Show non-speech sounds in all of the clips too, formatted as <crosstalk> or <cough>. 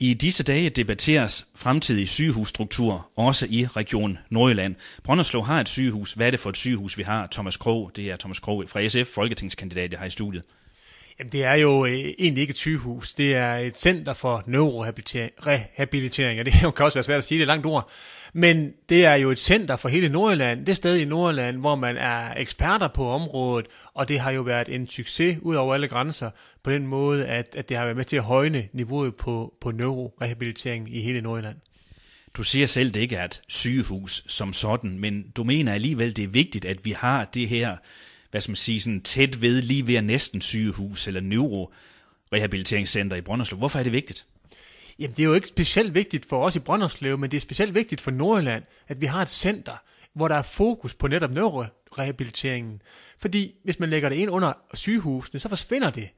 I disse dage debatteres fremtidige sygehusstruktur, også i Region Nordjylland. Brønderslev har et sygehus. Hvad er det for et sygehus, vi har? Thomas Krog, det er Thomas Krog fra SF, folketingskandidat, jeg har i studiet. Jamen, det er jo øh, egentlig ikke et sygehus. Det er et center for neurorehabilitering, og det <laughs> kan også være svært at sige, det er langt ord. Men det er jo et center for hele Nordjylland. Det er stadig i Nordjylland, hvor man er eksperter på området, og det har jo været en succes ud over alle grænser, på den måde, at, at det har været med til at højne niveauet på, på neurorehabilitering i hele Nordjylland. Du siger selv, det ikke er et sygehus som sådan, men du mener alligevel, det er vigtigt, at vi har det her hvad skal man sige, sådan tæt ved, lige ved at næsten sygehus eller neurorehabiliteringscenter i Brønderslev. Hvorfor er det vigtigt? Jamen, det er jo ikke specielt vigtigt for os i Brønderslev, men det er specielt vigtigt for Nordjylland, at vi har et center, hvor der er fokus på netop neuro rehabiliteringen. Fordi hvis man lægger det ind under sygehusene, så forsvinder det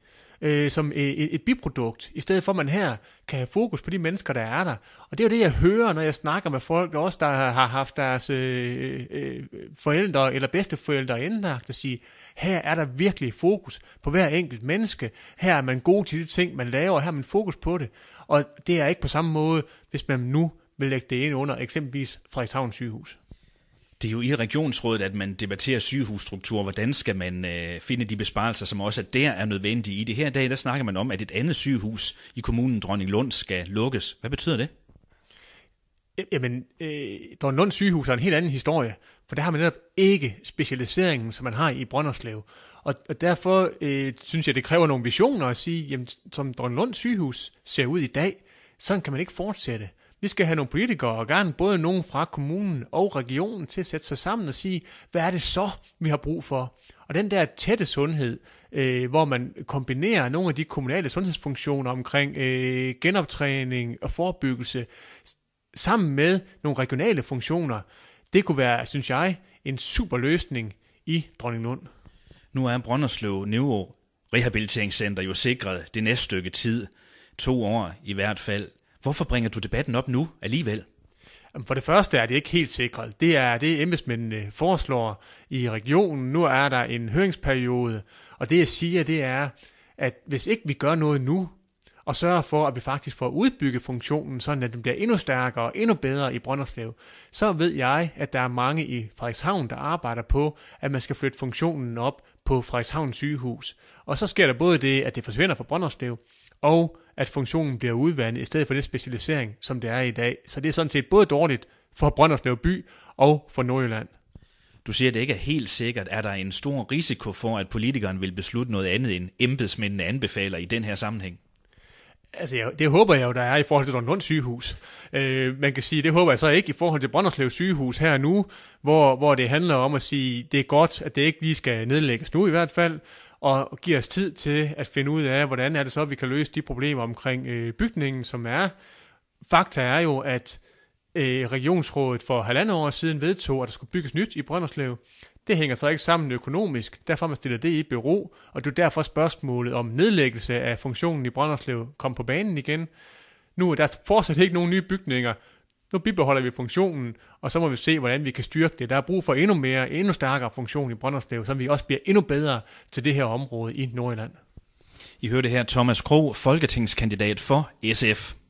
øh, som øh, et, et biprodukt, i stedet for at man her kan have fokus på de mennesker, der er der. Og det er jo det, jeg hører, når jeg snakker med folk, også der har haft deres øh, øh, forældre eller bedsteforældre indlagt, og sige, her er der virkelig fokus på hver enkelt menneske, her er man god til de ting, man laver, her er man fokus på det. Og det er ikke på samme måde, hvis man nu vil lægge det ind under eksempelvis Frederikshavn sygehus. Det er jo i regionsrådet, at man debatterer sygehusstruktur. Hvordan skal man øh, finde de besparelser, som også der er nødvendige? I det her dag, der snakker man om, at et andet sygehus i kommunen Dronning Lund skal lukkes. Hvad betyder det? Jamen, øh, Dronning Lund sygehus er en helt anden historie, for der har man netop ikke specialiseringen, som man har i Brønderslev. Og, og derfor øh, synes jeg, det kræver nogle visioner at sige, jamen, som Dronning Lund sygehus ser ud i dag, sådan kan man ikke fortsætte. Vi skal have nogle politikere, og gerne både nogen fra kommunen og regionen, til at sætte sig sammen og sige, hvad er det så, vi har brug for? Og den der tætte sundhed, øh, hvor man kombinerer nogle af de kommunale sundhedsfunktioner omkring øh, genoptræning og forebyggelse, sammen med nogle regionale funktioner, det kunne være, synes jeg, en super løsning i Dronning Lund. Nu er Brønderslev Neuro Rehabiliteringscenter jo sikret det næste stykke tid, to år i hvert fald. Hvorfor bringer du debatten op nu alligevel? For det første er det ikke helt sikret. Det er det, embedsmændene foreslår i regionen. Nu er der en høringsperiode, og det jeg siger, det er, at hvis ikke vi gør noget nu, og sørger for, at vi faktisk får udbygget funktionen, sådan at den bliver endnu stærkere og endnu bedre i Brønderslev, så ved jeg, at der er mange i Frederikshavn, der arbejder på, at man skal flytte funktionen op på Frederikshavn sygehus. Og så sker der både det, at det forsvinder fra Brønderslev, og at funktionen bliver udvandet i stedet for den specialisering, som det er i dag. Så det er sådan set både dårligt for Brønderslev by og for Nordjylland. Du siger, at det ikke er helt sikkert. Er der en stor risiko for, at politikeren vil beslutte noget andet, end embedsmændene anbefaler i den her sammenhæng? Altså, jeg, det håber jeg jo, der er i forhold til Lund sygehus. Øh, man kan sige, det håber jeg så ikke i forhold til Brønderslev sygehus her nu, hvor, hvor det handler om at sige, det er godt, at det ikke lige skal nedlægges nu i hvert fald, og giver os tid til at finde ud af, hvordan er det så, at vi kan løse de problemer omkring øh, bygningen, som er. Fakta er jo, at øh, regionsrådet for halvandet år siden vedtog, at der skulle bygges nyt i Brønderslev. Det hænger så ikke sammen økonomisk, derfor man stillet det i bero, og det er derfor spørgsmålet om nedlæggelse af funktionen i Brønderslev kom på banen igen. Nu er der fortsat ikke nogen nye bygninger, nu bibeholder vi funktionen, og så må vi se, hvordan vi kan styrke det. Der er brug for endnu mere, endnu stærkere funktion i Brønderslev, så vi også bliver endnu bedre til det her område i Nordjylland. I hørte her Thomas Kro, folketingskandidat for SF.